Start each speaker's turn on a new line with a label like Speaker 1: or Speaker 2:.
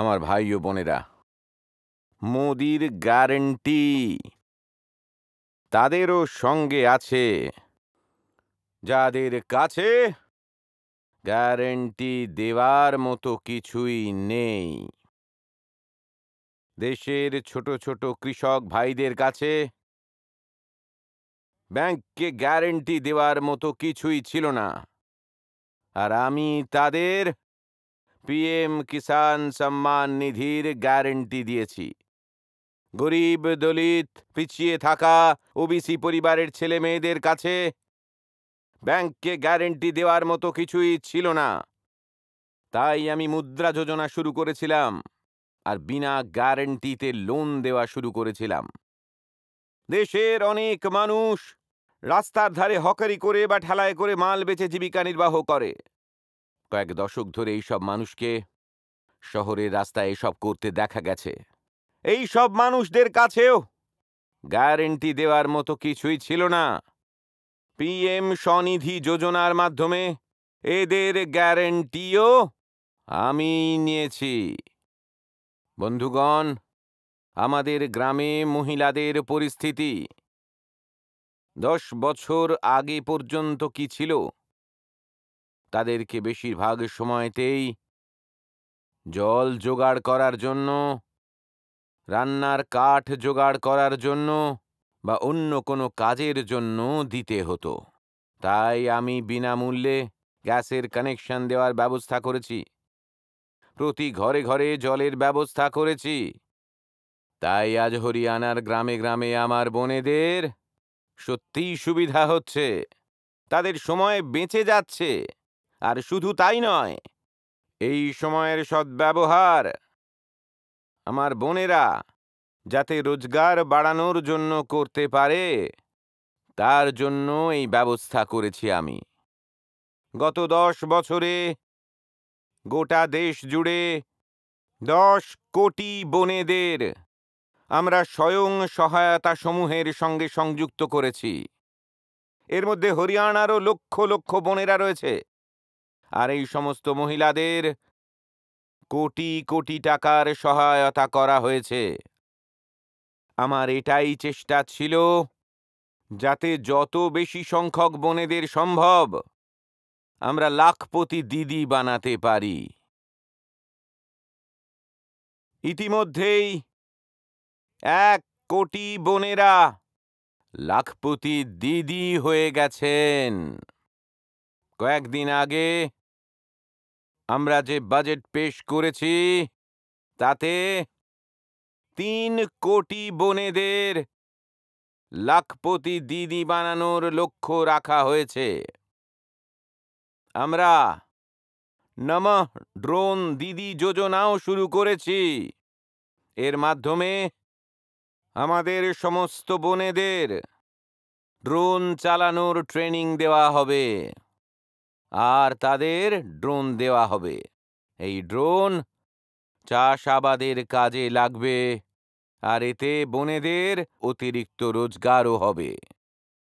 Speaker 1: আমার ভাই ও বোনেরা মোদির গ্যারেন্টি তাদেরও সঙ্গে আছে যাদের কাছে গ্যারেন্টি দেওয়ার মতো কিছুই নেই দেশের ছোট ছোট কৃষক ভাইদের কাছে ব্যাংককে গ্যারেন্টি দেওয়ার মতো কিছুই ছিল না আর আমি তাদের পিএম কিষাণ সম্মান নিধির গ্যারেন্টি দিয়েছি গরিব দলিত পিছিয়ে থাকা ওবিসি পরিবারের ছেলে মেয়েদের কাছে ব্যাংককে গ্যারেন্টি দেওয়ার মতো কিছুই ছিল না তাই আমি মুদ্রা যোজনা শুরু করেছিলাম আর বিনা গ্যারেন্টিতে লোন দেওয়া শুরু করেছিলাম দেশের অনেক মানুষ রাস্তার ধারে হকারি করে বা ঠেলায় করে মাল বেচে জীবিকা নির্বাহ করে কয়েক দশক ধরে এইসব মানুষকে শহরের রাস্তায় এসব করতে দেখা গেছে এই সব মানুষদের কাছেও গ্যারেন্টি দেওয়ার মতো কিছুই ছিল না পিএম স্বনিধি যোজনার মাধ্যমে এদের গ্যারেন্টিও আমি নিয়েছি বন্ধুগণ আমাদের গ্রামে মহিলাদের পরিস্থিতি দশ বছর আগে পর্যন্ত কি ছিল তাদেরকে বেশিরভাগ সময়তেই জল জোগাড় করার জন্য রান্নার কাঠ জোগাড় করার জন্য বা অন্য কোনো কাজের জন্য দিতে হতো তাই আমি বিনামূল্যে গ্যাসের কানেকশন দেওয়ার ব্যবস্থা করেছি প্রতি ঘরে ঘরে জলের ব্যবস্থা করেছি তাই আজ হরিয়ানার গ্রামে গ্রামে আমার বোনেদের সত্যিই সুবিধা হচ্ছে তাদের সময় বেঁচে যাচ্ছে আর শুধু তাই নয় এই সময়ের সদ্ব্যবহার আমার বোনেরা যাতে রোজগার বাড়ানোর জন্য করতে পারে তার জন্য এই ব্যবস্থা করেছি আমি গত দশ বছরে গোটা দেশ জুড়ে দশ কোটি বোনেদের আমরা স্বয়ং সহায়তা সমূহের সঙ্গে সংযুক্ত করেছি এর মধ্যে হরিয়ানারও লক্ষ লক্ষ বোনেরা রয়েছে আর এই সমস্ত মহিলাদের কোটি কোটি টাকার সহায়তা করা হয়েছে আমার এটাই চেষ্টা ছিল যাতে যত বেশি সংখ্যক বনেদের সম্ভব আমরা লাখপতি দিদি বানাতে পারি ইতিমধ্যেই এক কোটি বোনেরা লাখপতি দিদি হয়ে গেছেন কয়েকদিন আগে আমরা যে বাজেট পেশ করেছি তাতে তিন কোটি বোনেদের লাখপতি দিদি বানানোর লক্ষ্য রাখা হয়েছে আমরা নমঃ ড্রোন দিদি যোজনাও শুরু করেছি এর মাধ্যমে আমাদের সমস্ত বোনেদের ড্রোন চালানোর ট্রেনিং দেওয়া হবে আর তাদের ড্রোন দেওয়া হবে এই ড্রোন চাষাবাদের কাজে লাগবে আর এতে বনেদের অতিরিক্ত রোজগারও হবে